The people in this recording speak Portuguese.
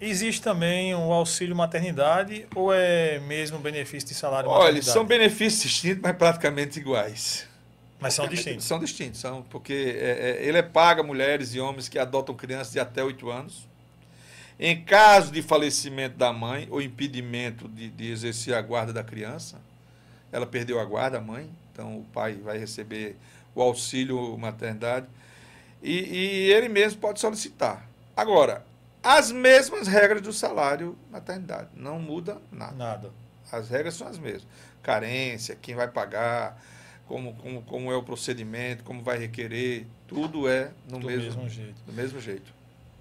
Existe também o auxílio maternidade ou é mesmo benefício de salário Olha, são benefícios distintos, mas praticamente iguais. Mas são distintos? São distintos, são, porque é, é, ele é paga mulheres e homens que adotam crianças de até 8 anos. Em caso de falecimento da mãe ou impedimento de, de exercer a guarda da criança, ela perdeu a guarda, a mãe, então o pai vai receber o auxílio maternidade. E, e ele mesmo pode solicitar. Agora, as mesmas regras do salário maternidade. Não muda nada. Nada. As regras são as mesmas. Carência, quem vai pagar, como, como, como é o procedimento, como vai requerer, tudo é no do mesmo, mesmo jeito. Do mesmo jeito.